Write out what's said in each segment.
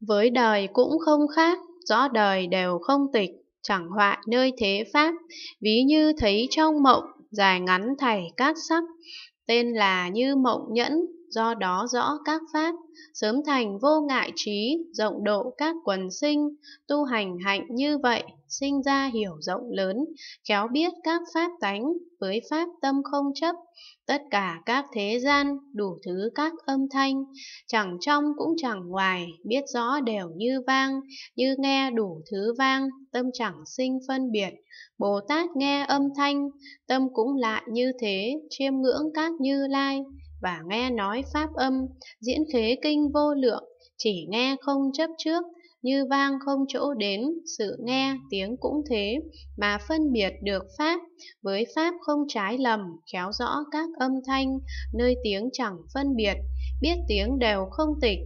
với đời cũng không khác rõ đời đều không tịch chẳng hoại nơi thế pháp ví như thấy trong mộng dài ngắn thảy các sắc tên là như mộng nhẫn do đó rõ các pháp, sớm thành vô ngại trí, rộng độ các quần sinh, tu hành hạnh như vậy, sinh ra hiểu rộng lớn, khéo biết các pháp tánh, với pháp tâm không chấp, tất cả các thế gian, đủ thứ các âm thanh, chẳng trong cũng chẳng ngoài, biết rõ đều như vang, như nghe đủ thứ vang, tâm chẳng sinh phân biệt. Bồ Tát nghe âm thanh, tâm cũng lại như thế, chiêm ngưỡng các như lai, và nghe nói pháp âm, diễn khế kinh vô lượng, chỉ nghe không chấp trước, như vang không chỗ đến, sự nghe tiếng cũng thế, mà phân biệt được pháp, với pháp không trái lầm, khéo rõ các âm thanh, nơi tiếng chẳng phân biệt, biết tiếng đều không tịch,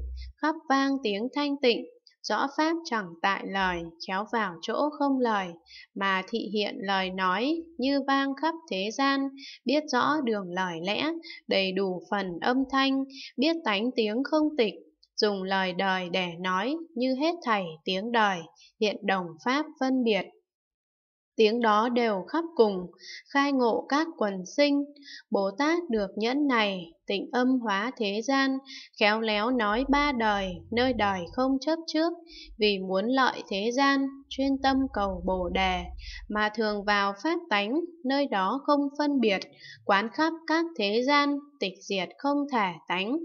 khắp vang tiếng thanh tịnh, rõ pháp chẳng tại lời, khéo vào chỗ không lời, mà thị hiện lời nói, như vang khắp thế gian, biết rõ đường lời lẽ, đầy đủ phần âm thanh, biết tánh tiếng không tịch, dùng lời đời để nói, như hết thảy tiếng đời, hiện đồng pháp phân biệt tiếng đó đều khắp cùng, khai ngộ các quần sinh. Bồ Tát được nhẫn này, tịnh âm hóa thế gian, khéo léo nói ba đời, nơi đời không chấp trước, vì muốn lợi thế gian, chuyên tâm cầu Bồ Đề, mà thường vào pháp tánh, nơi đó không phân biệt, quán khắp các thế gian, tịch diệt không thể tánh,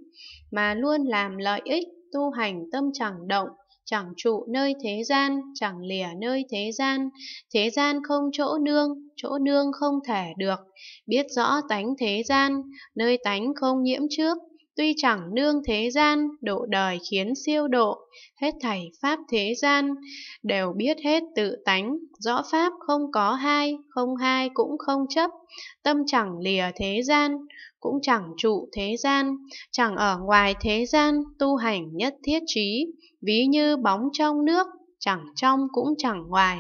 mà luôn làm lợi ích, tu hành tâm chẳng động, chẳng trụ nơi thế gian, chẳng lìa nơi thế gian, thế gian không chỗ nương, chỗ nương không thể được, biết rõ tánh thế gian, nơi tánh không nhiễm trước, tuy chẳng nương thế gian, độ đời khiến siêu độ, hết thảy pháp thế gian, đều biết hết tự tánh, rõ pháp không có hai, không hai cũng không chấp, tâm chẳng lìa thế gian, cũng chẳng trụ thế gian, chẳng ở ngoài thế gian, tu hành nhất thiết trí, ví như bóng trong nước, chẳng trong cũng chẳng ngoài.